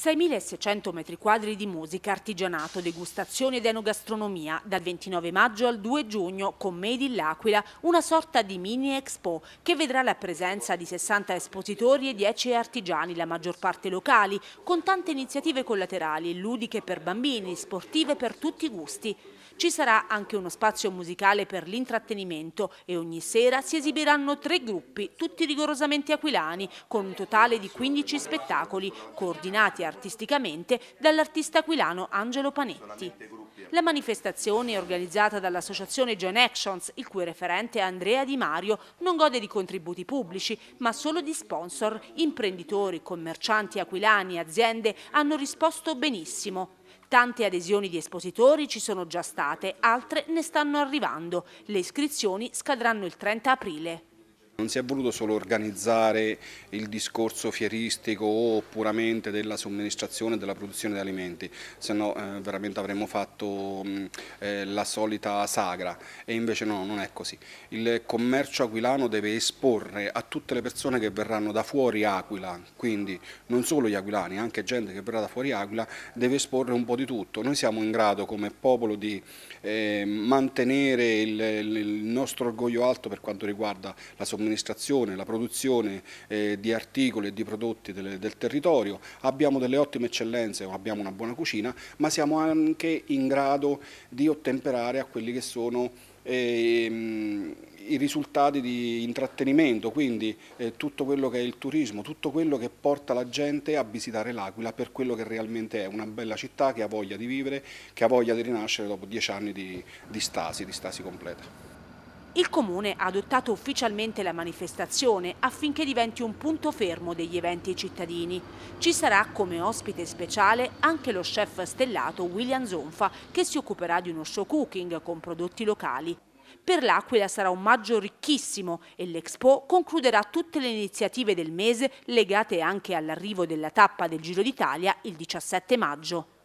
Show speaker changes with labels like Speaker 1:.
Speaker 1: 6.600 m2 di musica, artigianato, degustazione ed enogastronomia dal 29 maggio al 2 giugno con Made in L'Aquila, una sorta di mini expo che vedrà la presenza di 60 espositori e 10 artigiani, la maggior parte locali, con tante iniziative collaterali, ludiche per bambini, sportive per tutti i gusti. Ci sarà anche uno spazio musicale per l'intrattenimento e ogni sera si esibiranno tre gruppi, tutti rigorosamente aquilani, con un totale di 15 spettacoli, coordinati a artisticamente dall'artista aquilano Angelo Panetti. La manifestazione, organizzata dall'associazione Join Actions, il cui referente è Andrea Di Mario, non gode di contributi pubblici, ma solo di sponsor. Imprenditori, commercianti aquilani, aziende hanno risposto benissimo. Tante adesioni di espositori ci sono già state, altre ne stanno arrivando. Le iscrizioni scadranno il 30 aprile.
Speaker 2: Non si è voluto solo organizzare il discorso fieristico o puramente della somministrazione e della produzione di alimenti, se no eh, veramente avremmo fatto mh, mm, eh, la solita sagra e invece no, non è così. Il commercio aquilano deve esporre a tutte le persone che verranno da fuori Aquila, quindi non solo gli aquilani, anche gente che verrà da fuori Aquila, deve esporre un po' di tutto. Noi siamo in grado come popolo di eh, mantenere il, il nostro orgoglio alto per quanto riguarda la somministrazione l'amministrazione, la produzione eh, di articoli e di prodotti delle, del territorio, abbiamo delle ottime eccellenze, abbiamo una buona cucina, ma siamo anche in grado di ottemperare a quelli che sono eh, i risultati di intrattenimento, quindi eh, tutto quello che è il turismo, tutto quello che porta la gente a visitare l'Aquila per quello che realmente è, una bella città che ha voglia di vivere, che ha voglia di rinascere dopo dieci anni di, di stasi, di stasi completa.
Speaker 1: Il Comune ha adottato ufficialmente la manifestazione affinché diventi un punto fermo degli eventi cittadini. Ci sarà come ospite speciale anche lo chef stellato William Zonfa che si occuperà di uno show cooking con prodotti locali. Per l'Aquila sarà un maggio ricchissimo e l'Expo concluderà tutte le iniziative del mese legate anche all'arrivo della tappa del Giro d'Italia il 17 maggio.